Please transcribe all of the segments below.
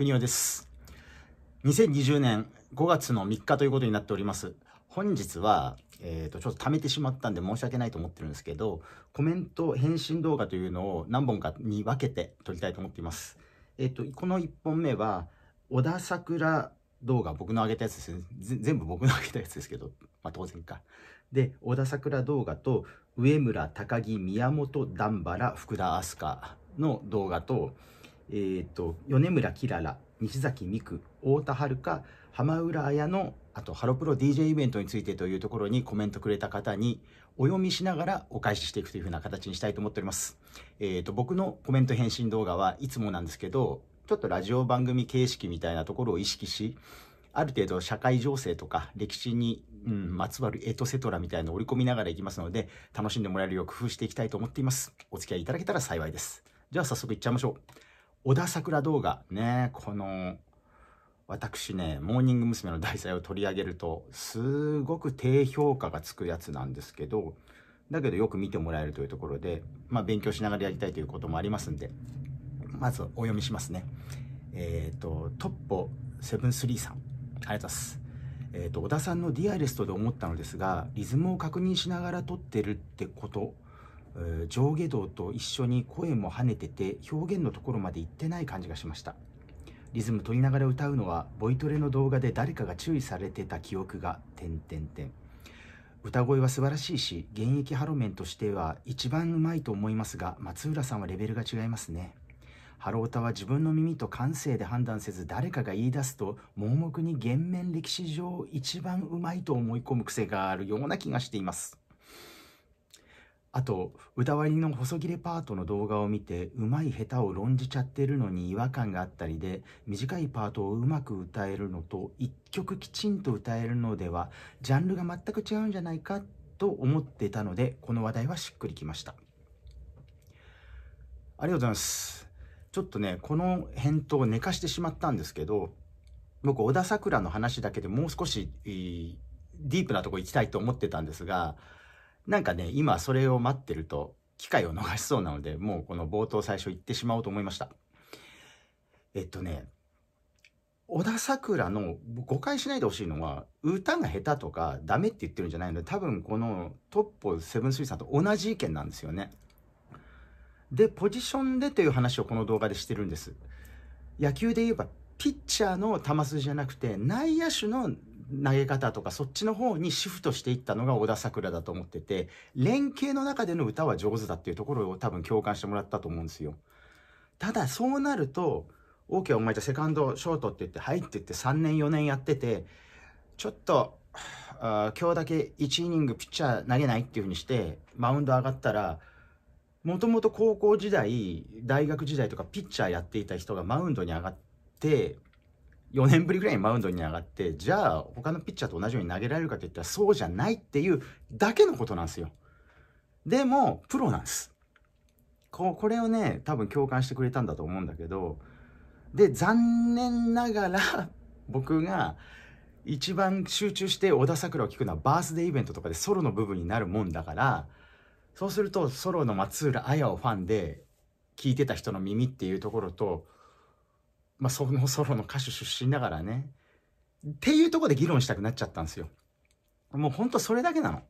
国尾です。2020年5月の3日ということになっております。本日は、えっ、ー、と、ちょっと貯めてしまったんで申し訳ないと思ってるんですけど、コメント返信動画というのを何本かに分けて撮りたいと思っています。えっ、ー、と、この1本目は、小田桜動画、僕の上げたやつですね。全部僕の上げたやつですけど、まあ当然か。で、小田桜動画と、上村、高木、宮本、段原、福田明日香の動画と、えーと、米村きらら西崎美久太田遥浜浦綾のあとハロプロ DJ イベントについてというところにコメントくれた方にお読みしながらお返ししていくというふうな形にしたいと思っております。えーと、僕のコメント返信動画はいつもなんですけどちょっとラジオ番組形式みたいなところを意識しある程度社会情勢とか歴史に、うん、まつわるエトセトラみたいのを織り込みながらいきますので楽しんでもらえるよう工夫していきたいと思っています。お付き合いいただけたら幸いです。じゃあ早速いっちゃいましょう。小田桜動画ね、この、私ね、モーニング娘。の題材を取り上げると、すごく低評価がつくやつなんですけど、だけどよく見てもらえるというところで、まあ、勉強しながらやりたいということもありますんで、まずお読みしますね。えっ、ー、と、トッポ73さん、ありがとうございます。えっ、ー、と、小田さんのディアレストで思ったのですが、リズムを確認しながら撮ってるってこと上下動と一緒に声も跳ねてて表現のところまで行ってない感じがしましたリズム取りながら歌うのはボイトレの動画で誰かが注意されてた記憶が点々点歌声は素晴らしいし現役ハロメンとしては一番うまいと思いますが松浦さんはレベルが違いますねハロータは自分の耳と感性で判断せず誰かが言い出すと盲目に減免歴史上一番うまいと思い込む癖があるような気がしていますあと、歌割りの細切れパートの動画を見て、うまい下手を論じちゃってるのに違和感があったりで、短いパートをうまく歌えるのと、一曲きちんと歌えるのでは、ジャンルが全く違うんじゃないかと思ってたので、この話題はしっくりきました。ありがとうございます。ちょっとね、この返答を寝かしてしまったんですけど、僕、小田桜の話だけでもう少し、ディープなとこ行きたいと思ってたんですが、なんかね、今それを待ってると、機会を逃しそうなので、もうこの冒頭最初言ってしまおうと思いました。えっとね、小田らの誤解しないでほしいのは、歌が下手とかダメって言ってるんじゃないので、多分このトップセブンスリーさんと同じ意見なんですよね。で、ポジションでという話をこの動画でしてるんです。野球で言えば、ピッチャーの球筋じゃなくて、内野手の投げ方とかそっちの方にシフトしていったのが小田さくらだと思ってて連携の中での歌は上手だっていうところを多分共感してもらったと思うんですよただそうなると OK お前じゃセカンドショートって言って入ってって3年4年やっててちょっとあ今日だけ1イニングピッチャー投げないっていうふうにしてマウンド上がったらもともと高校時代大学時代とかピッチャーやっていた人がマウンドに上がって4年ぶりぐらいにマウンドに上がって、じゃあ他のピッチャーと同じように投げられるかといったらそうじゃないっていうだけのことなんですよ。でも、プロなんです。ここれをね、多分共感してくれたんだと思うんだけど、で、残念ながら僕が一番集中して小田桜を聴くのはバースデーイベントとかでソロの部分になるもんだから、そうするとソロの松浦綾をファンで聴いてた人の耳っていうところと、まあ、そのソロの歌手出身だからね。っていうとこで議論したくなっちゃったんですよ。もうほんとそれだけなの。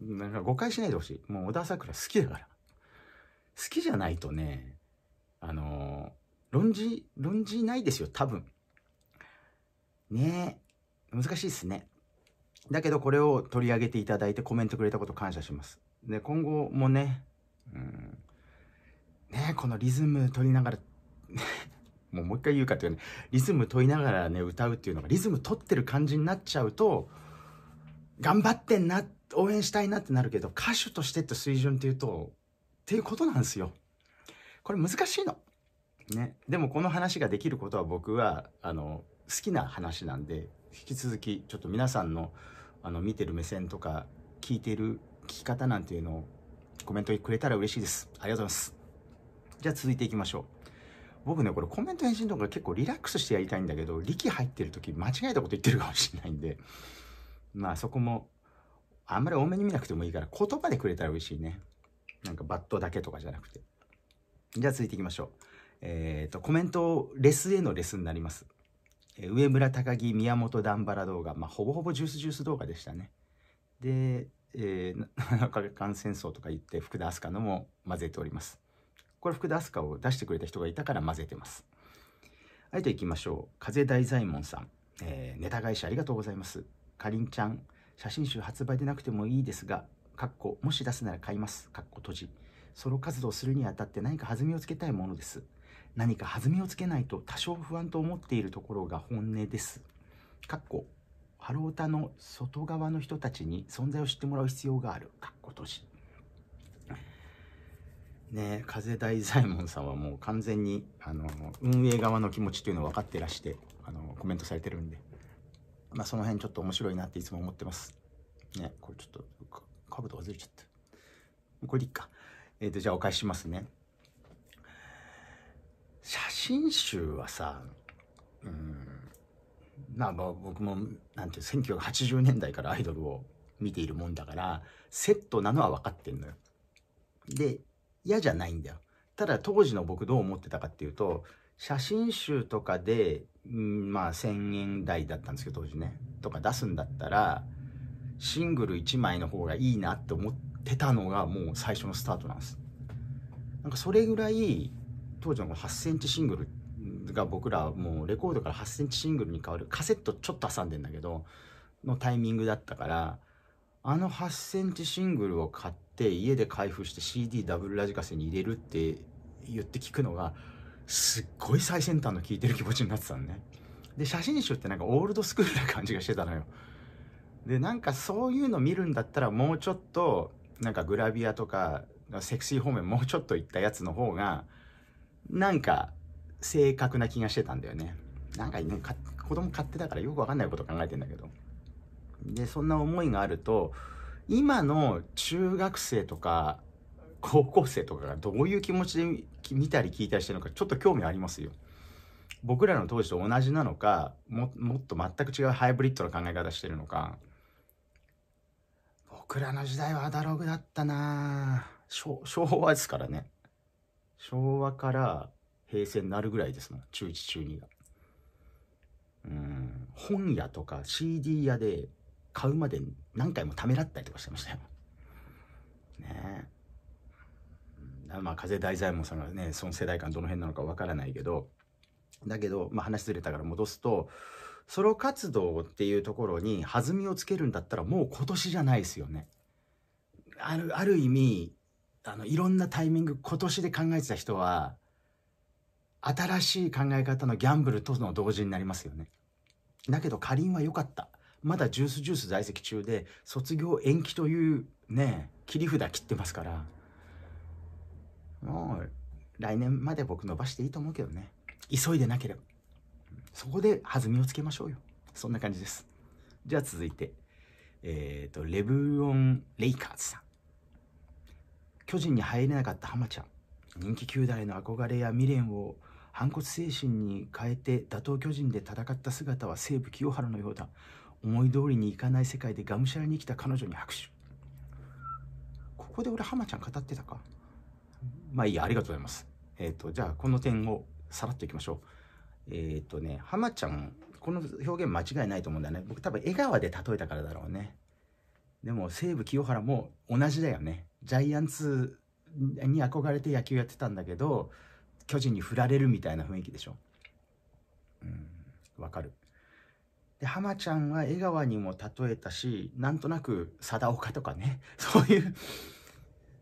なんか誤解しないでほしい。もう小田桜好きだから。好きじゃないとね、あのー、論じ、論じないですよ、多分。ねえ、難しいっすね。だけどこれを取り上げていただいてコメントくれたこと感謝します。で、今後もね、うん、ねこのリズム取りながら、もうもう一回言うかっていうね、リズム問いながらね、歌うっていうのが、リズム取ってる感じになっちゃうと、頑張ってんな、応援したいなってなるけど、歌手としてって水準っていうと、っていうことなんですよ。これ難しいの。ね。でもこの話ができることは僕は、あの、好きな話なんで、引き続き、ちょっと皆さんの、あの、見てる目線とか、聞いてる聞き方なんていうのを、コメントくれたら嬉しいです。ありがとうございます。じゃあ続いていきましょう。僕ね、これコメント返信とか結構リラックスしてやりたいんだけど、力入ってる時間違えたこと言ってるかもしれないんで、まあそこも、あんまり多めに見なくてもいいから言葉でくれたら嬉しいね。なんかバットだけとかじゃなくて。じゃあ続いていきましょう。えっ、ー、と、コメントレスへのレスになります。え上村高木、宮本段原動画。まあほぼほぼジュースジュース動画でしたね。で、えー、7日間戦争とか言って福田明日香のも混ぜております。これ福田明日香を出してくれた人がいたから混ぜてます。あえていきましょう。風大左衛門さん、えー、ネタ返しありがとうございます。かりんちゃん、写真集発売でなくてもいいですが、かっこ、もし出すなら買います。かっこ閉じ。ソロ活動するにあたって何か弾みをつけたいものです。何か弾みをつけないと多少不安と思っているところが本音です。かっこ、ハロータの外側の人たちに存在を知ってもらう必要がある。かっこ閉じ。ね、風大左衛門さんはもう完全に、あの、運営側の気持ちというのを分かってらして、あの、コメントされてるんで、まあ、その辺ちょっと面白いなっていつも思ってます。ね、これちょっと、かぶと外れちゃった。これでいいか。えっ、ー、と、じゃあお返ししますね。写真集はさ、うん、まあ僕も、なんていう、1980年代からアイドルを見ているもんだから、セットなのは分かってんのよ。で、嫌じゃないんだよ。ただ当時の僕どう思ってたかっていうと、写真集とかで、うん、まあ1000円台だったんですけど当時ね、とか出すんだったら、シングル1枚の方がいいなって思ってたのがもう最初のスタートなんです。なんかそれぐらい、当時の8センチシングルが僕らもうレコードから8センチシングルに変わる、カセットちょっと挟んでんだけど、のタイミングだったから、あの8センチシングルを買って、って家で開封して CD ダブルラジカセに入れるって言って聞くのがすっごい最先端の聞いてる気持ちになってたのねで写真集ってなんかオールドスクールな感じがしてたのよでなんかそういうの見るんだったらもうちょっとなんかグラビアとかセクシー方面もうちょっといったやつの方がなんか正確な気がしてたんだよねなんかか子供勝手だからよくわかんないこと考えてんだけどでそんな思いがあると今の中学生とか高校生とかがどういう気持ちで見たり聞いたりしてるのかちょっと興味ありますよ。僕らの当時と同じなのかももっと全く違うハイブリッドな考え方してるのか僕らの時代はアダログだったな昭和ですからね昭和から平成になるぐらいですもん中1中2がうん本屋とか CD 屋で買うまで何回もためらったりとかしてましたよ。ねまあ風大左衛門さんがねその世代間どの辺なのかわからないけどだけど、まあ、話ずれたから戻すとソロ活動っていうところに弾みをつけるんだったらもう今年じゃないですよね。あるある意味あのいろんなタイミング今年で考えてた人は新しい考え方のギャンブルとの同時になりますよね。だけどかりんは良かった。まだジュースジュース在籍中で、卒業延期というね、切り札切ってますから、もう、来年まで僕伸ばしていいと思うけどね。急いでなければ。そこで弾みをつけましょうよ。そんな感じです。じゃあ続いて、えっ、ー、と、レブロン・レイカーズさん。巨人に入れなかった浜ちゃん。人気球団への憧れや未練を反骨精神に変えて打倒巨人で戦った姿は西武清原のようだ思い通りにいかない世界でがむしゃらに生きた彼女に拍手ここで俺浜ちゃん語ってたかまあいいやありがとうございますえっ、ー、とじゃあこの点をさらっといきましょうえっ、ー、とね浜ちゃんこの表現間違いないと思うんだよね僕多分笑顔で例えたからだろうねでも西武清原も同じだよねジャイアンツに憧れて野球やってたんだけど巨人に振られるみたいな雰囲気でしょうんわかるで、浜ちゃんは江川にも例えたし、なんとなく貞岡とかね、そういう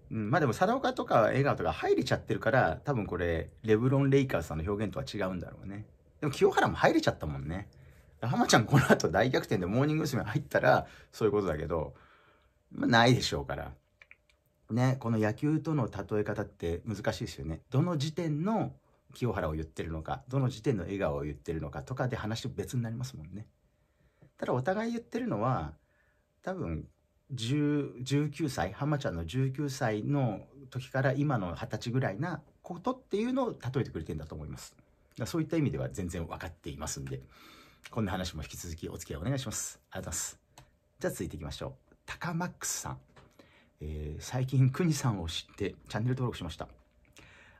うん、まあでも貞岡とか江川とか入れちゃってるから、多分これ、レブロン・レイカーズさんの表現とは違うんだろうね。でも清原も入れちゃったもんね。浜ちゃんこの後大逆転でモーニング娘。入ったら、そういうことだけど、まあ、ないでしょうから。ね、この野球との例え方って難しいですよね。どの時点の清原を言ってるのか、どの時点の笑顔を言ってるのかとかで話別になりますもんね。ただお互い言ってるのは、多分、19歳、浜ちゃんの19歳の時から今の20歳ぐらいなことっていうのを例えてくれてんだと思います。そういった意味では全然分かっていますんで、こんな話も引き続きお付き合いお願いします。ありがとうございます。じゃあ続いていきましょう。タカマックスさん。えー、最近、くにさんを知ってチャンネル登録しました。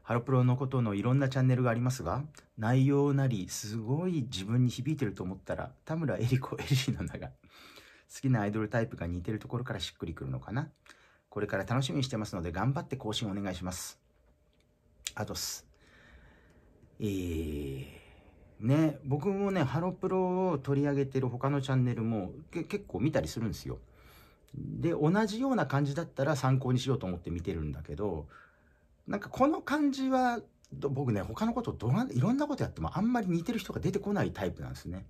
ハロプロのことのいろんなチャンネルがありますが、内容なり、すごい自分に響いてると思ったら、田村エリコエリーの名が、好きなアイドルタイプが似てるところからしっくりくるのかな。これから楽しみにしてますので、頑張って更新お願いします。あとす。えー、ね、僕もね、ハロプロを取り上げてる他のチャンネルも結構見たりするんですよ。で、同じような感じだったら参考にしようと思って見てるんだけど、なんかこの感じは僕ね他のことどいろんなことやってもあんまり似てる人が出てこないタイプなんですね。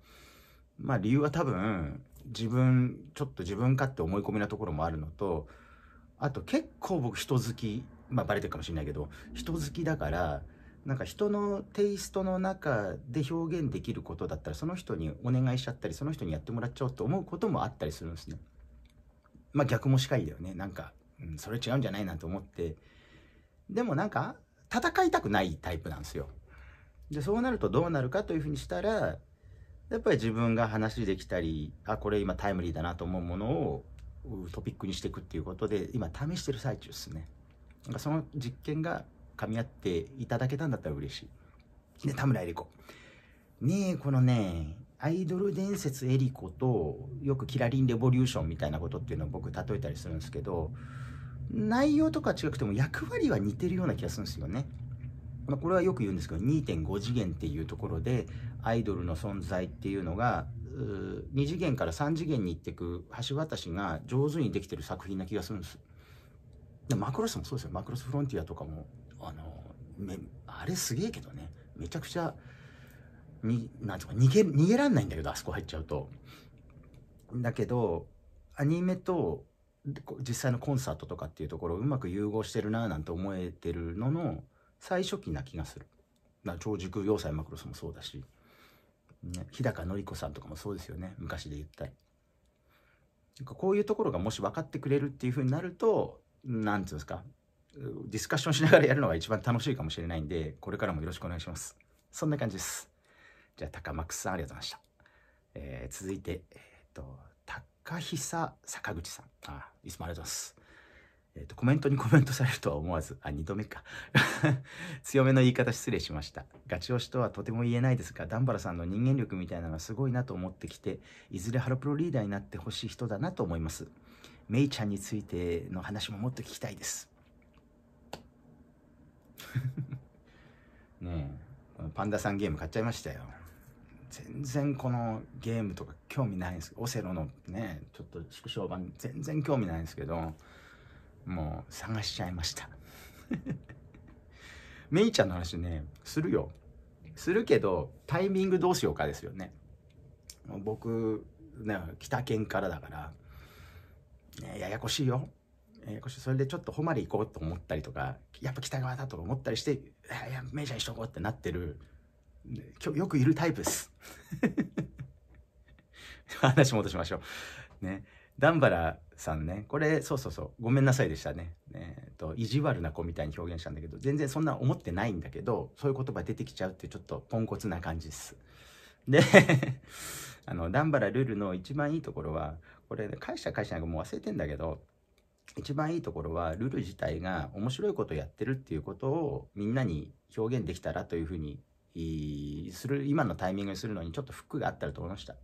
まあ理由は多分自分ちょっと自分かって思い込みなところもあるのとあと結構僕人好きまあバレてるかもしれないけど人好きだからなんか人のテイストの中で表現できることだったらその人にお願いしちゃったりその人にやってもらっちゃおうと思うこともあったりするんですね。まあ逆もしかりだよねなんか、うん、それ違うんじゃないなと思って。でもなんか、戦いたくないタイプなんですよ。で、そうなるとどうなるかというふうにしたら、やっぱり自分が話できたり、あ、これ今タイムリーだなと思うものをトピックにしていくっていうことで、今試してる最中ですね。なんかその実験が噛み合っていただけたんだったら嬉しい。で、田村エリコ。ねえ、このね、アイドル伝説エリコと、よくキラリンレボリューションみたいなことっていうのを僕例えたりするんですけど、内容とか違くても役割は似てるような気がするんですよね。まこれはよく言うんですけど2.5次元っていうところでアイドルの存在っていうのが2次元から3次元に行ってく橋渡しが上手にできてる作品な気がするんです。でマクロスもそうですよマクロスフロンティアとかもあのあれすげえけどねめちゃくちゃになんとか逃げ逃げらんないんだけどあそこ入っちゃうと。だけどアニメと実際のコンサートとかっていうところをうまく融合してるななんて思えてるのの最初期な気がする。だ超熟要塞マクロスもそうだし、ね、日高のり子さんとかもそうですよね昔で言ったり。なんかこういうところがもし分かってくれるっていうふうになると何て言うんですかディスカッションしながらやるのが一番楽しいかもしれないんでこれからもよろしくお願いします。そんな感じです。じゃあ、高マックスさんありがとうございました。えー、続いて、えー、っと、高久坂口さん。あ、いつもありがとうございます。えっ、ー、と、コメントに コメントされるとは思わず、あ、2度目か。強めの言い方失礼しました。ガチ推しとはとても言えないですが、段原さんの人間力みたいなのがすごいなと思ってきて、いずれハロプロリーダーになってほしい人だなと思います。メイちゃんについての話ももっと聞きたいです。ねえ、パンダさんゲーム買っちゃいましたよ。全然このゲームとか興味ないんですオセロのね、ちょっと縮小版全然興味ないんですけど、もう探しちゃいました。め いちゃんの話ね、するよ。するけど、タイミングどうしようかですよね。僕、ね、北県からだから、ね、ややこしいよ。ややこしい。それでちょっと誉れ行こうと思ったりとか、やっぱ北側だと思ったりして、いや、メイちゃんにしとこうってなってるよくいるタイプです。話戻しましょう。ね。ダンバラさんね、これ、そうそうそう、ごめんなさいでしたね。えっ、と、意地悪な子みたいに表現したんだけど、全然そんな思ってないんだけど、そういう言葉出てきちゃうってちょっとポンコツな感じです。で、あの、ダンバラルールの一番いいところは、これ、ね、返した返したなんかもう忘れてんだけど、一番いいところは、ルール自体が面白いことやってるっていうことをみんなに表現できたらというふうにする、今のタイミングにするのにちょっと服があったらと思いました。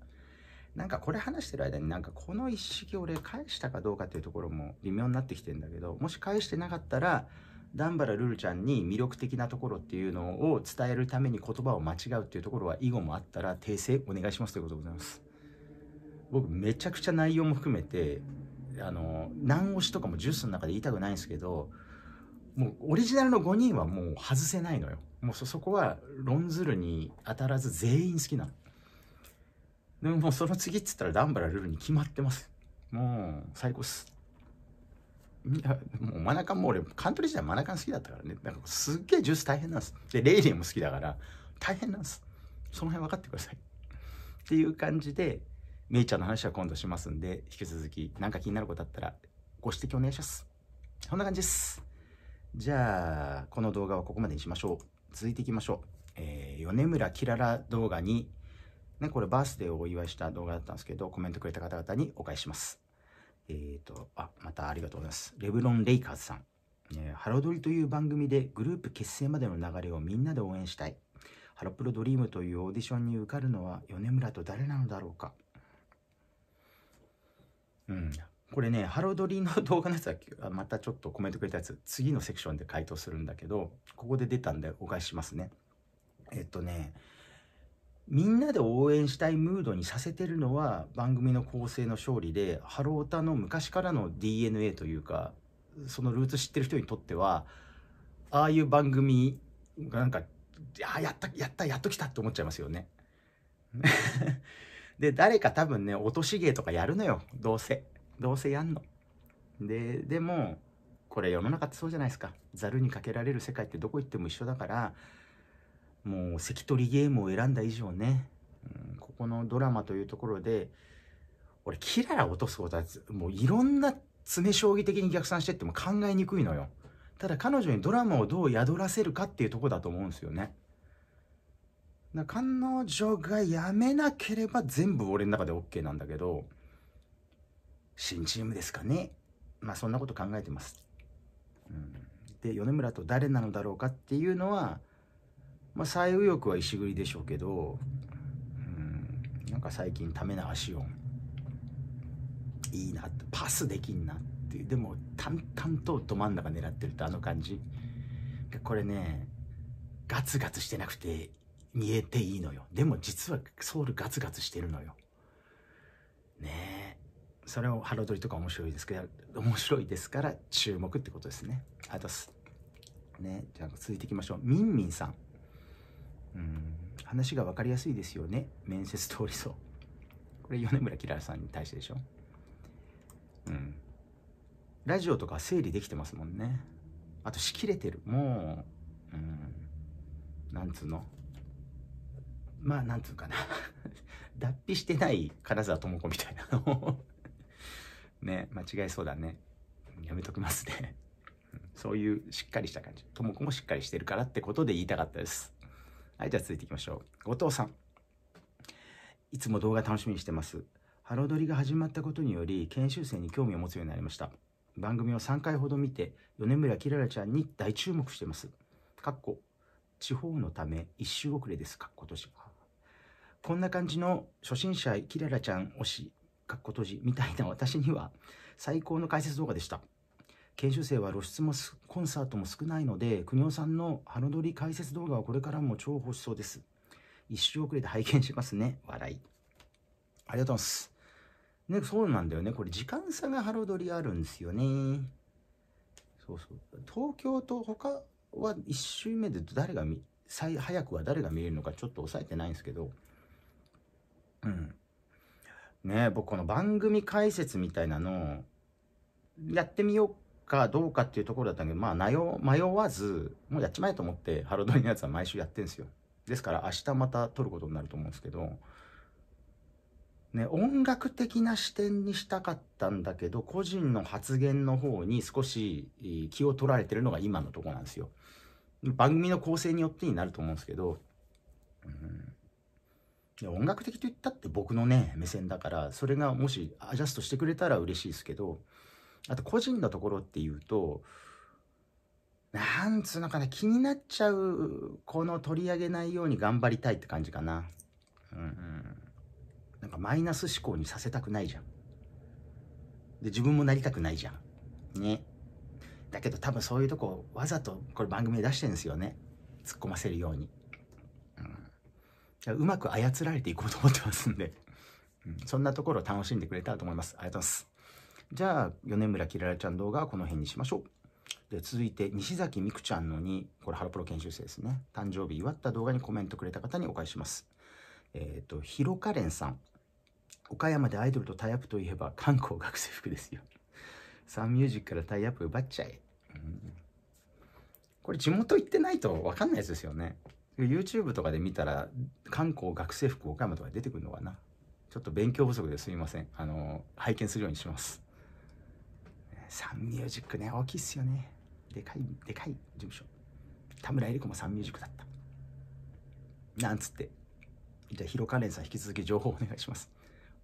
なんかこれ話してる間になんかこの一式俺返したかどうかっていうところも微妙になってきてんだけど、もし返してなかったら、ダンバラルルちゃんに魅力的なところっていうのを伝えるために言葉を間違うっていうところは以後もあったら訂正お願いしますということでございます。僕めちゃくちゃ内容も含めて、あの、難押しとかもジュースの中で言いたくないんですけど、もうオリジナルの5人はもう外せないのよもうそこは論ずるに当たらず全員好きなのでももうその次っつったらダンバラルールに決まってますもう最高っすいやもうマナカンも俺カントリー時代マナカン好きだったからねなんかすっげえジュース大変なんですでレイリイも好きだから大変なんですその辺分かってくださいっていう感じでメイちゃんの話は今度しますんで引き続き何か気になることあったらご指摘お願いしますそんな感じですじゃあ、この動画はここまでにしましょう。続いていきましょう。えー、米村きらら動画に、ね、これバースデーをお祝いした動画だったんですけど、コメントくれた方々にお返しします。えっ、ー、と、あ、またありがとうございます。レブロン・レイカーズさん。えハロドリという番組でグループ結成までの流れをみんなで応援したい。ハロプロドリームというオーディションに受かるのは米村と誰なのだろうか。うん、これね、ハロドリの動画のやつは、またちょっとコメントくれたやつ、次のセクションで回答するんだけど、ここで出たんでお返ししますね。えっとね、みんなで応援したいムードにさせてるのは番組の構成の勝利で、ハロータの昔からの DNA というか、そのルーツ知ってる人にとっては、ああいう番組がなんか、あ、やった、やった、やっと来たって思っちゃいますよね。で、誰か多分ね、落とし芸とかやるのよ、どうせ。どうせやんの。で、でも、これ世の中ってそうじゃないですか。ざるにかけられる世界ってどこ行っても一緒だから、もう関取ゲームを選んだ以上ね、うん、ここのドラマというところで、俺、キララ落とすことは、もういろんな詰将棋的に逆算してっても考えにくいのよ。ただ彼女にドラマをどう宿らせるかっていうとこだと思うんですよね。彼女がやめなければ全部俺の中で OK なんだけど、新チームですかね。まあそんなこと考えてます。うん、で米村と誰なのだろうかっていうのは、まあ、最右翼は石栗でしょうけど、うん、なんか最近ためな足音いいなパスできんなってでも淡々とど真ん中狙ってるとあの感じこれねガツガツしてなくて見えていいのよでも実はソウルガツガツしてるのよねえそれをハロドリとか面白いですけど面白いですから注目ってことですねあとすねじゃあ続いていきましょうみんみんさんうん話が分かりやすいですよね面接通りそうこれ米村きらさんに対してでしょうんラジオとか整理できてますもんねあと仕切れてるもううんなんつうのまあなんつうかな 脱皮してない金沢智子みたいなのをね、間違えそうだね。やめときますね。そういうしっかりした感じ。ともこもしっかりしてるからってことで言いたかったです。はい、じゃあ続いていきましょう。後藤さん。いつも動画楽しみにしてます。ハロドリが始まったことにより、研修生に興味を持つようになりました。番組を3回ほど見て、米村きららちゃんに大注目してます。かっこ、地方のため一周遅れですか、今年。こんな感じの初心者きららちゃん推しかっこ閉じみたいな私には最高の解説動画でした。研修生は露出もコンサートも少ないので、国尾さんのハロドリ解説動画はこれからも重宝しそうです。一周遅れて拝見しますね。笑い。ありがとうございます。ね、そうなんだよね。これ時間差がハロドリあるんですよね。そうそう。東京と他は1周目で誰が見、最早くは誰が見れるのかちょっと抑えてないんですけど、うん。ね僕この番組解説みたいなのをやってみようかどうかっていうところだったんだけど、まあ迷わず、もうやっちまえと思って、ハロドリのやつは毎週やってんですよ。ですから明日また撮ることになると思うんですけど、ね、音楽的な視点にしたかったんだけど、個人の発言の方に少し気を取られてるのが今のとこなんですよ。番組の構成によってになると思うんですけど、うん音楽的と言ったって僕のね、目線だから、それがもしアジャストしてくれたら嬉しいですけど、あと個人のところっていうと、なんつうのかな、気になっちゃう、この取り上げないように頑張りたいって感じかな。うんうん。なんかマイナス思考にさせたくないじゃん。で、自分もなりたくないじゃん。ね。だけど多分そういうとこわざとこれ番組で出してるんですよね。突っ込ませるように。うまく操られていこうと思ってますんで、うん、そんなところを楽しんでくれたらと思います。ありがとうございます。じゃあ、米村きららちゃん動画はこの辺にしましょう。で続いて、西崎美空ちゃんのに、これ、ハロプロ研修生ですね。誕生日祝った動画にコメントくれた方にお返しします。えっ、ー、と、ひろかれんさん。岡山でアイドルとタイアップといえば、観光学生服ですよ。サンミュージックからタイアップ奪っちゃえ。うん、これ、地元行ってないと分かんないやつですよね。YouTube とかで見たら観光学生服岡山とか出てくるのかなちょっと勉強不足ですみませんあの拝見するようにしますサンミュージックね大きいっすよねでかいでかい事務所田村恵理子もサンミュージックだったなんつってじゃあ広レ連さん引き続き情報お願いします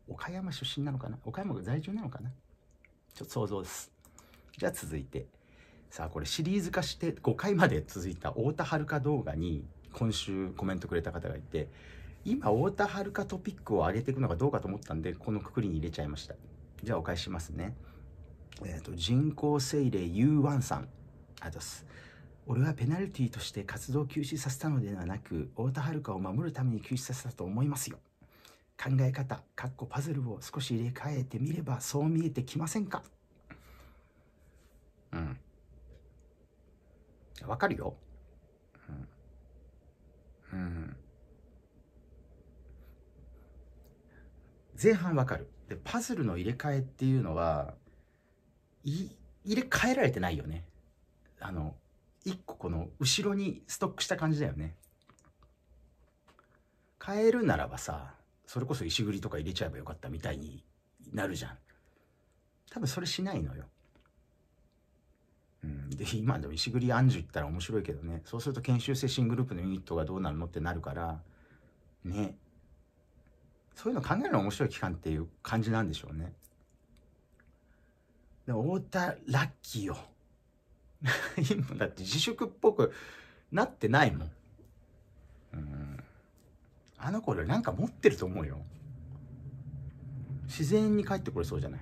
岡山出身なのかな岡山在住なのかなちょっと想像ですじゃあ続いてさあこれシリーズ化して5回まで続いた太田遥動画に今週コメントくれた方がいて、今、太田遥トピックを上げていくのがどうかと思ったんで、このくくりに入れちゃいました。じゃあお返ししますね。えっ、ー、と、人工精霊 U1 さん。ありがとうございます。俺はペナルティとして活動休止させたのではなく、太田遥を守るために休止させたと思いますよ。考え方、かっこパズルを少し入れ替えてみればそう見えてきませんかうん。わかるよ。うん、前半わかるでパズルの入れ替えっていうのはい入れ替えられてないよねあの一個この後ろにストックした感じだよね変えるならばさそれこそ石栗とか入れちゃえばよかったみたいになるじゃん多分それしないのようん、で今でも石栗杏樹ったら面白いけどねそうすると研修生新グループのユニットがどうなるのってなるからねそういうの考えるの面白い期間っていう感じなんでしょうね。で太田ラッキーよ。今だって自粛っぽくなってないもん。うん、あの頃なんか持ってると思うよ。自然に帰ってこれそうじゃない。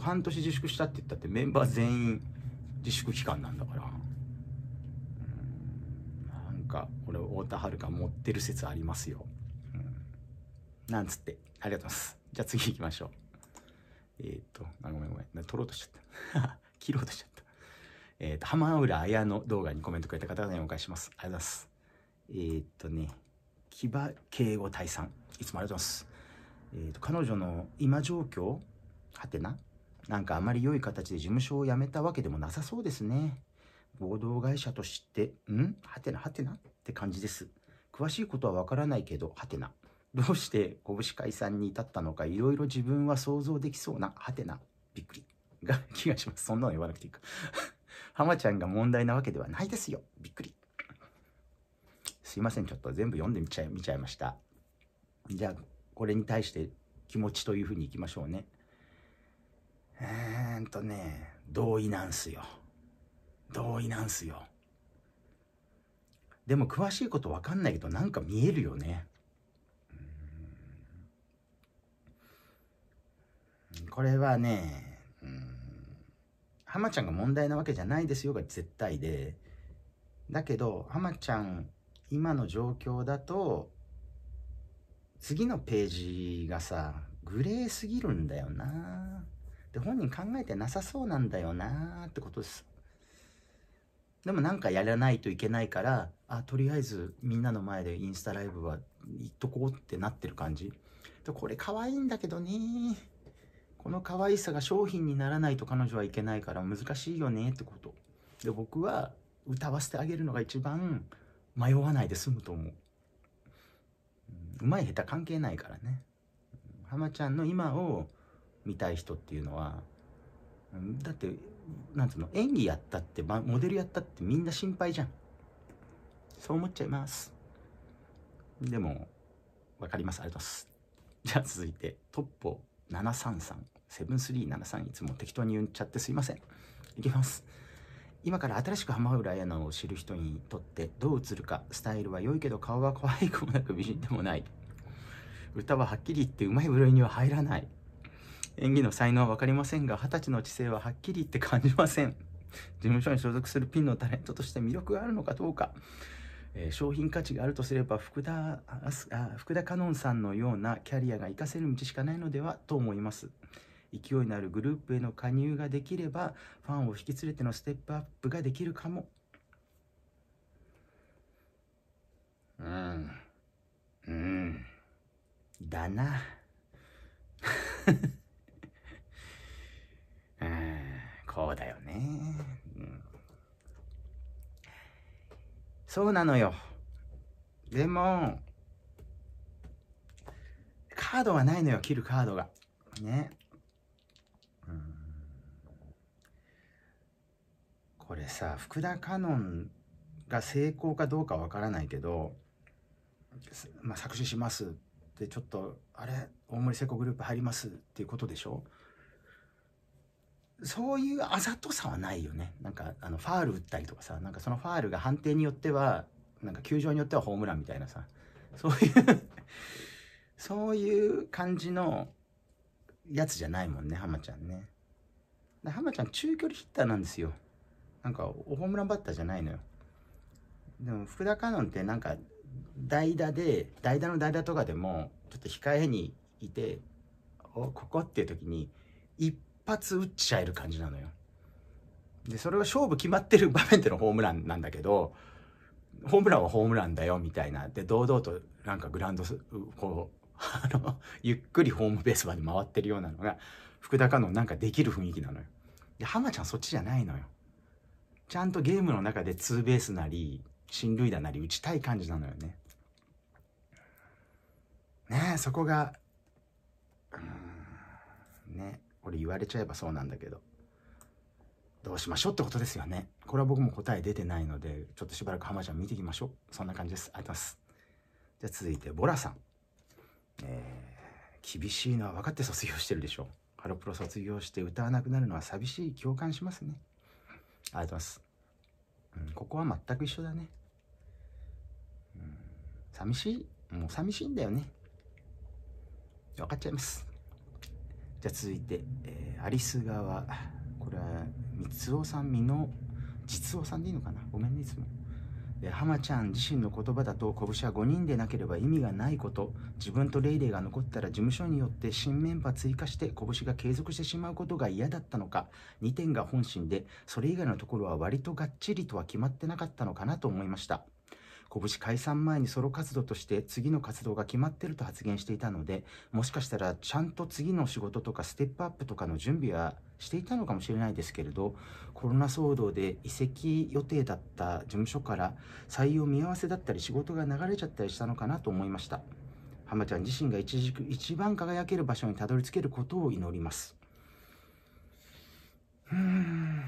半年自粛したって言ったってメンバー全員自粛期間なんだからんなんか俺太田遥持ってる説ありますよ、ん、なんつってありがとうございますじゃあ次行きましょうえー、っとあごめんごめん取ろうとしちゃった 切ろうとしちゃったえー、っと浜浦綾の動画にコメントくれた方にお返ししますありがとうございますえー、っとね木場敬吾大さんいつもありがとうございますえーと彼女の今状況はてななんかあまり良い形で事務所を辞めたわけでもなさそうですね。合同会社として、んはてなはてなって感じです。詳しいことはわからないけど、はてな。どうして拳解散に至ったのか、いろいろ自分は想像できそうな、はてな。びっくり。が気がします。そんなの言わなくていいか。浜ちゃんが問題なわけではないですよ。びっくり。すいません。ちょっと全部読んでみちゃい、見ちゃいました。じゃあ、これに対して気持ちというふうにいきましょうね。えーんとね、同意なんすよ。同意なんすよ。でも詳しいことわかんないけど、なんか見えるよね。これはね、ハマ浜ちゃんが問題なわけじゃないですよが絶対で、だけど、浜ちゃん、今の状況だと、次のページがさ、グレーすぎるんだよな。って本人考えてなさそうなんだよなってことです。でもなんかやらないといけないから、あ、とりあえずみんなの前でインスタライブは行っとこうってなってる感じ。でこれ可愛いんだけどねこの可愛さが商品にならないと彼女はいけないから難しいよねってこと。で、僕は歌わせてあげるのが一番迷わないで済むと思う。うまい下手関係ないからね。浜ちゃんの今を見たい人っていうのはだってなんつうの演技やったって、モデルやったってみんな心配じゃんそう思っちゃいますでも分かりますありがとうございますじゃあ続いてトッポ733セブンスリー七三いつも適当に言っちゃってすいませんいきます今から新しく浜浦綾菜を知る人にとってどう映るかスタイルは良いけど顔は可愛くもなく美人でもない歌ははっきり言ってうまい部類には入らない演技の才能は分かりませんが、二十歳の知性ははっきり言って感じません。事務所に所属するピンのタレントとして魅力があるのかどうか。えー、商品価値があるとすれば福田あ福田香音さんのようなキャリアが活かせる道しかないのではと思います。勢いのあるグループへの加入ができればファンを引き連れてのステップアップができるかも。うん。うん。だな。そうだよね。うん。そうなのよ。でも、カードはないのよ、切るカードが。ね。うん。これさ、福田香音が成功かどうかわからないけど、まあ、作詞しますってちょっと、あれ、大森聖子グループ入りますっていうことでしょそういうあざとさはないよねなんかあのファール打ったりとかさなんかそのファールが判定によってはなんか球場によってはホームランみたいなさそういう そういう感じのやつじゃないもんね浜ちゃんね浜ちゃん中距離ヒッターなんですよなんかホームランバッターじゃないのよでも福田香音ってなんか代打で代打の代打とかでもちょっと控えにいて「おここ」っていう時に一発打っちゃえる感じなのよ。で、それは勝負決まってる場面でのホームランなんだけど、ホームランはホームランだよみたいな。で、堂々となんかグラウンド、こう、あの、ゆっくりホームベースまで回ってるようなのが、福田かのなんかできる雰囲気なのよ。で、浜ちゃんそっちじゃないのよ。ちゃんとゲームの中でツーベースなり、進塁打なり打ちたい感じなのよね。ねえ、そこが、うん、ね。これ言われちゃえばそうなんだけどどうしましょうってことですよねこれは僕も答え出てないのでちょっとしばらく浜ちゃん見ていきましょうそんな感じですありがとうございますじゃあ続いてボラさんえー、厳しいのは分かって卒業してるでしょハロプロ卒業して歌わなくなるのは寂しい共感しますねありがとうございます、うん、ここは全く一緒だね、うん、寂しいもう寂しいんだよね分かっちゃいますじゃ続いて、えー、アリス側これはつおさん美の実雄さんでいいのかなごめんねいつも。浜ちゃん自身の言葉だと拳は5人でなければ意味がないこと自分とレイレイが残ったら事務所によって新メンバー追加して拳が継続してしまうことが嫌だったのか2点が本心でそれ以外のところは割とがっちりとは決まってなかったのかなと思いました拳解散前にソロ活動として次の活動が決まってると発言していたので、もしかしたらちゃんと次の仕事とかステップアップとかの準備はしていたのかもしれないですけれど、コロナ騒動で移籍予定だった事務所から採用見合わせだったり仕事が流れちゃったりしたのかなと思いました。浜ちゃん自身が一軸一番輝ける場所にたどり着けることを祈ります。うーん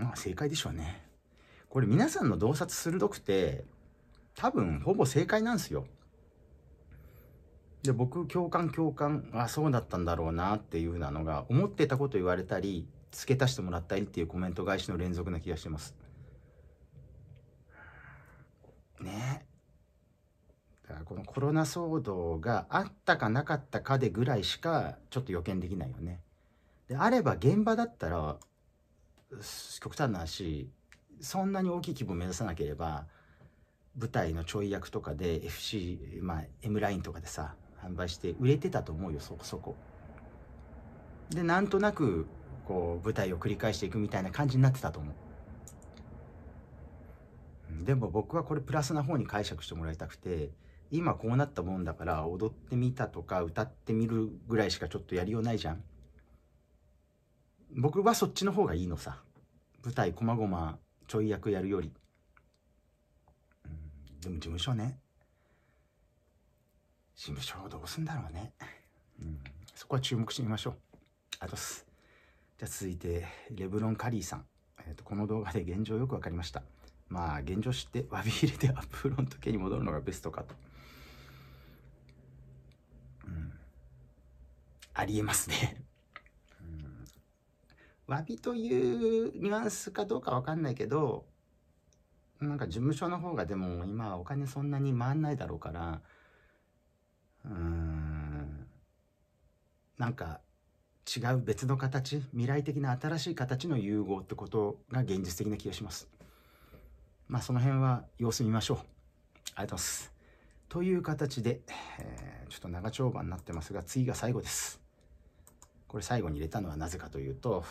まあ正解でしょうね。これ皆さんの洞察鋭くて、多分ほぼ正解なんですよ。で、僕、共感共感、あ、そうだったんだろうなっていうふうなのが、思ってたこと言われたり、付け足してもらったりっていうコメント返しの連続な気がしてます。ねだからこのコロナ騒動があったかなかったかでぐらいしかちょっと予見できないよね。であれば現場だったら極端な話そんなに大きい規模を目指さなければ舞台のちょい役とかで FC、まあ、M ラインとかでさ販売して売れてたと思うよそこそこ。でなんとなくこう舞台を繰り返していくみたいな感じになってたと思う。でも僕はこれプラスな方に解釈してもらいたくて今こうなったもんだから踊ってみたとか歌ってみるぐらいしかちょっとやりようないじゃん僕はそっちの方がいいのさ舞台こまごまちょい役やるより、うん、でも事務所ね事務所どうすんだろうね、うん、そこは注目してみましょうあとすじゃあ続いてレブロン・カリーさん、えーと、この動画で現状よく分かりましたまあ現状知って詫び入れてアップロント系に戻るのがベストかと、ありえますね詫びというニュアンスかどうかわかんないけど、なんか事務所の方がでも今お金そんなに回んないだろうから、うーん、なんか違う別の形、未来的な新しい形の融合ってことが現実的な気がします。まあその辺は様子見ましょう。ありがとうございます。という形で、えー、ちょっと長丁場になってますが、次が最後です。これ最後に入れたのはなぜかというと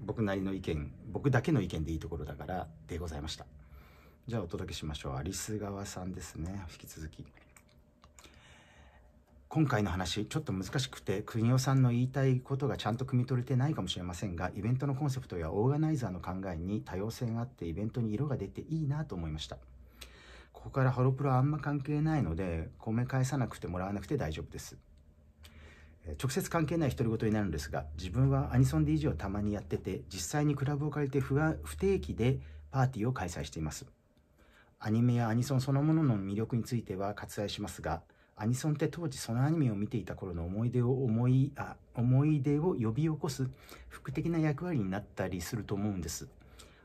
僕なりの意見僕だけの意見でいいところだからでございましたじゃあお届けしましょうアリス川さんですね引き続き今回の話ちょっと難しくて国尾さんの言いたいことがちゃんと汲み取れてないかもしれませんがイベントのコンセプトやオーガナイザーの考えに多様性があってイベントに色が出ていいなと思いましたここからハロプロあんま関係ないので米返さなくてもらわなくて大丈夫です直接関係ない独り言になるんですが自分はアニソン DJ をたまにやってて実際にクラブを借りて不不定期でパーティーを開催していますアニメやアニソンそのものの魅力については割愛しますがアニソンって当時そのアニメを見ていた頃の思い出を思いあ思い出を呼び起こす副的な役割になったりすると思うんです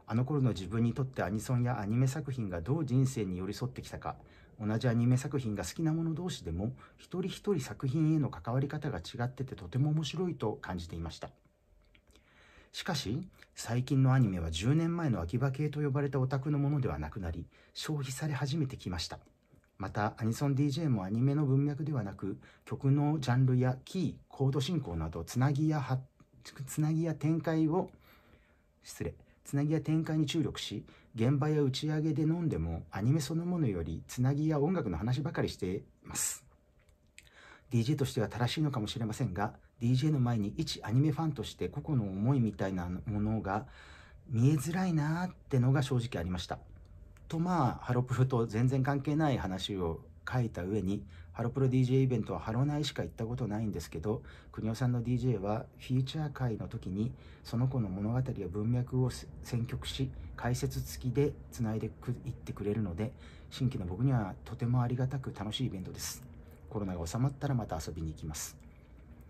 あの頃の自分にとってアニソンやアニメ作品がどう人生に寄り添ってきたか同じアニメ作品が好きな者同士でも一人一人作品への関わり方が違っててとても面白いと感じていましたしかし最近のアニメは10年前の秋葉系と呼ばれたオタクのものではなくなり消費され始めてきましたまたアニソン DJ もアニメの文脈ではなく曲のジャンルやキーコード進行などつなぎやはつなぎや展開を失礼つなぎや展開に注力し現場や打ち上げで飲んでもアニメそのものよりつなぎや音楽の話ばかりしています DJ としては正しいのかもしれませんが DJ の前に一アニメファンとして個々の思いみたいなものが見えづらいなーってのが正直ありましたとまあハロプロと全然関係ない話を書いた上に、ハロプロ DJ イベントはハロナイしか行ったことないんですけど、国尾さんの DJ はフィーチャー会の時に、その子の物語や文脈を選曲し、解説付きでつないでくいってくれるので、新規の僕にはとてもありがたく楽しいイベントです。コロナが収まったらまた遊びに行きます。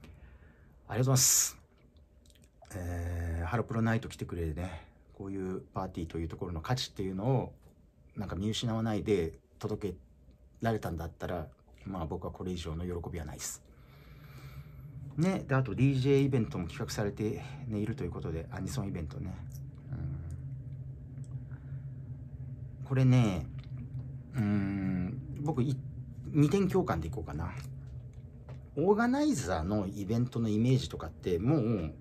ありがとうございます。えー、ハロプロナイト来てくれてね、こういうパーティーというところの価値っていうのをなんか見失わないで届けられたんだったら、まあ僕はこれ以上の喜びはないです。ね、であと DJ イベントも企画されて、ね、いるということでアニソンイベントね、うん、これねうん僕2点共感でいこうかなオーガナイザーのイベントのイメージとかってもう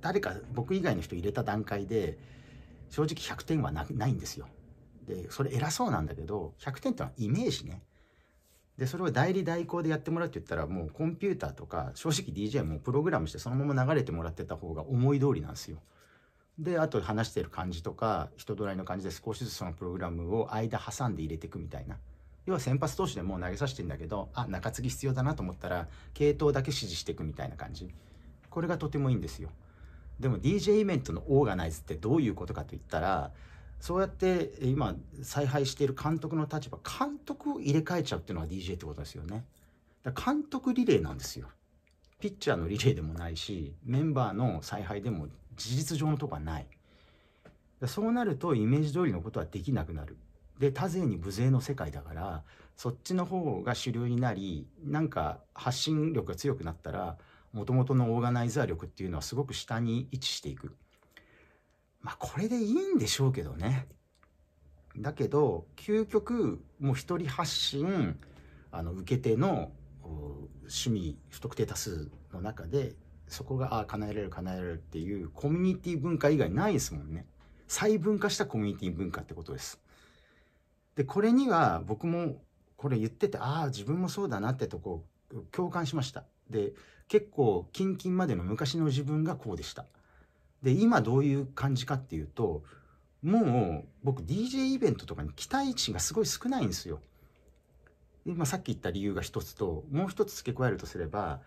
誰か僕以外の人入れた段階で正直100点はないんですよで、それ偉そうなんだけど、100点ってのはイメージね。で、それを代理代行でやってもらうって言ったら、もうコンピューターとか、正直 DJ もプログラムしてそのまま流れてもらってた方が思い通りなんですよ。で、あと話してる感じとか、人ドライの感じで少しずつそのプログラムを間挟んで入れていくみたいな。要は先発投手でもう投げさせてんだけど、あ、中継ぎ必要だなと思ったら、系統だけ指示していくみたいな感じ。これがとてもいいんですよ。でも DJ イベントのオーガナイズってどういうことかと言ったら、そうやって今采配している監督の立場監督を入れ替えちゃうっていうのは DJ ってことですよねだ監督リレーなんですよピッチャーのリレーでもないしメンバーの采配でも事実上のとこはないそうなるとイメージ通りのことはできなくなるで多勢に無勢の世界だからそっちの方が主流になりなんか発信力が強くなったらもともとのオーガナイザー力っていうのはすごく下に位置していくまあこれでいいんでしょうけどね。だけど、究極、もう一人発信、あの、受け手の趣味、不特定多数の中で、そこが、ああ、叶えられる、叶えられるっていうコミュニティ文化以外ないですもんね。細分化したコミュニティ文化ってことです。で、これには僕もこれ言ってて、ああ、自分もそうだなってとこ、共感しました。で、結構、近々までの昔の自分がこうでした。で今どういう感じかっていうともう僕 DJ イベントとかに期待値がすごい少ないんですよ。今さっき言った理由が一つともう一つ付け加えるとすれば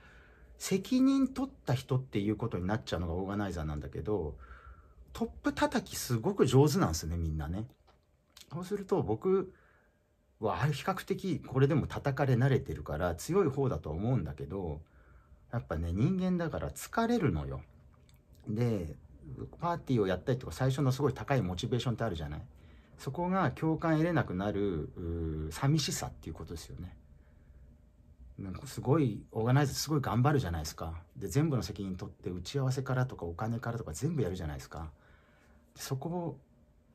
責任取った人っていうことになっちゃうのがオーガナイザーなんだけどトップ叩きすごく上手なんですねみんなね。そうすると僕は比較的これでも叩かれ慣れてるから強い方だと思うんだけどやっぱね人間だから疲れるのよ。でパーティーをやったりとか最初のすごい高いモチベーションってあるじゃないそこが共感得れなくなる寂しさっていうことですよねなんかすごいオーガナイズすごい頑張るじゃないですかで全部の責任取って打ち合わせからとかお金からとか全部やるじゃないですかそこを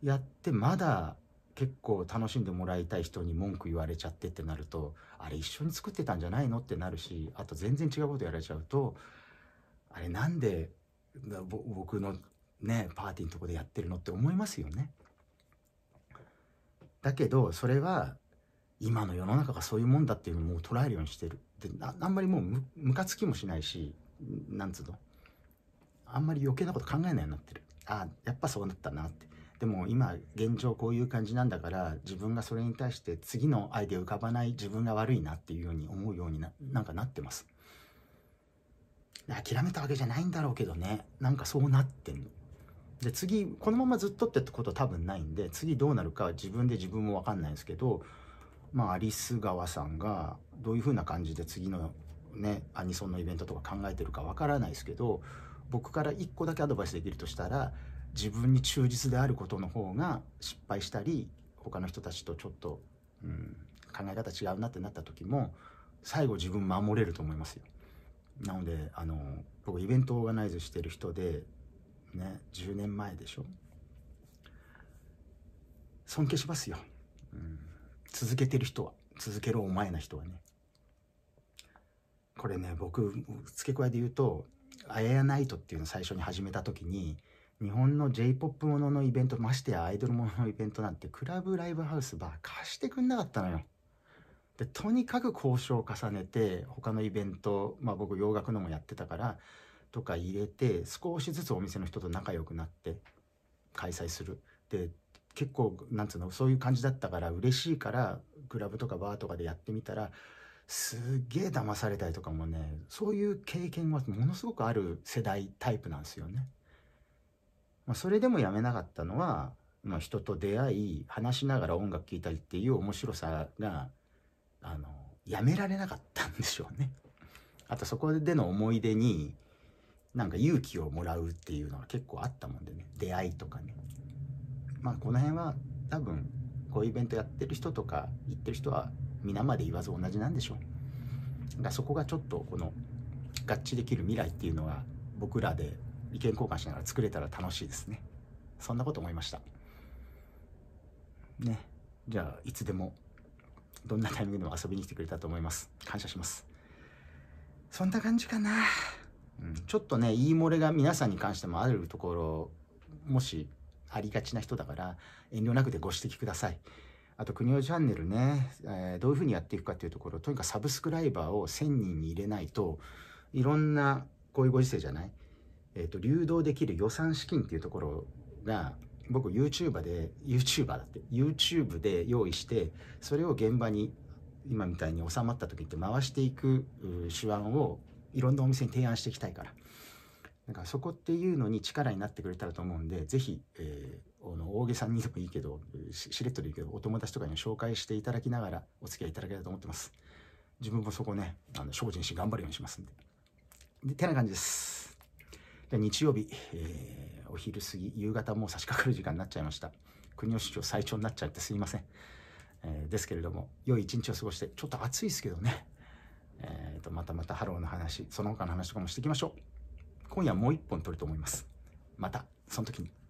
やってまだ結構楽しんでもらいたい人に文句言われちゃってってなるとあれ一緒に作ってたんじゃないのってなるしあと全然違うことやられちゃうとあれなんで僕のねパーティーのとこでやってるのって思いますよね。だけどそれは今の世の中がそういうもんだっていうのをもう捉えるようにしてるであんまりもうむむかつきもしないしなんつうのあんまり余計なこと考えないようになってるあやっぱそうなったなってでも今現状こういう感じなんだから自分がそれに対して次のアイデア浮かばない自分が悪いなっていうように思うようにななんかなってます諦めたわけじゃないんだろうけどねなんかそうなってんの。で次このままずっとってこと多分ないんで次どうなるか自分で自分も分かんないんですけどまあアリス川さんがどういう風な感じで次のねアニソンのイベントとか考えてるか分からないですけど僕から1個だけアドバイスできるとしたら自分に忠実であることの方が失敗したり他の人たちとちょっと、うん、考え方違うなってなった時も最後自分守れると思いますよ。なのであの僕イベントオーガナイズしてる人でね10年前でしょ尊敬しますよ、うん、続けてる人は続けろお前な人はねこれね僕付け加えで言うと「あややナイト」っていうのを最初に始めた時に日本の j p o p もののイベントましてやアイドルもののイベントなんてクラブライブハウスば貸してくんなかったのよで、とにかく交渉を重ねて、他のイベント、まあ僕洋楽のもやってたから、とか入れて、少しずつお店の人と仲良くなって、開催する。で、結構、なんつうの、そういう感じだったから、嬉しいから、クラブとかバーとかでやってみたら、すげえ騙されたりとかもね、そういう経験はものすごくある世代タイプなんですよね。まあ、それでもやめなかったのは、まあ、人と出会い、話しながら音楽聴いたりっていう面白さがあのやめられなかったんでしょうね。あとそこでの思い出になんか勇気をもらうっていうのは結構あったもんでね出会いとかね。まあこの辺は多分こういうイベントやってる人とか行ってる人は皆まで言わず同じなんでしょう。だからそこがちょっとこの合致できる未来っていうのは僕らで意見交換しながら作れたら楽しいですね。そんなこと思いました。ね。じゃあいつでもどんなタイミングでも遊びに来てくれたと思います。感謝します。そんな感じかな。うん、ちょっとね、言い漏れが皆さんに関してもあるところ、もしありがちな人だから、遠慮なくてご指摘ください。あと、国をチャンネルね、えー、どういうふうにやっていくかっていうところ、とにかくサブスクライバーを1000人に入れないと、いろんなこういうご時世じゃない、えーと流動できる予算資金っていうところが僕 YouTuber で YouTuber だって YouTube で用意してそれを現場に今みたいに収まった時って回していく手腕をいろんなお店に提案していきたいからんかそこっていうのに力になってくれたらと思うんで是非、えー、あの大げさにでもいいけどしれっとでいいけどお友達とかに紹介していただきながらお付き合いいただけたらと思ってます自分もそこねあの精進し頑張るようにしますんででてな感じです日曜日、えー、お昼過ぎ、夕方もう差し掛かる時間になっちゃいました。国吉市長最長になっちゃってすいません。えー、ですけれども、良い一日を過ごして、ちょっと暑いですけどね。えーと、とまたまたハローの話、その他の話とかもしていきましょう。今夜もう一本撮ると思います。また、その時に。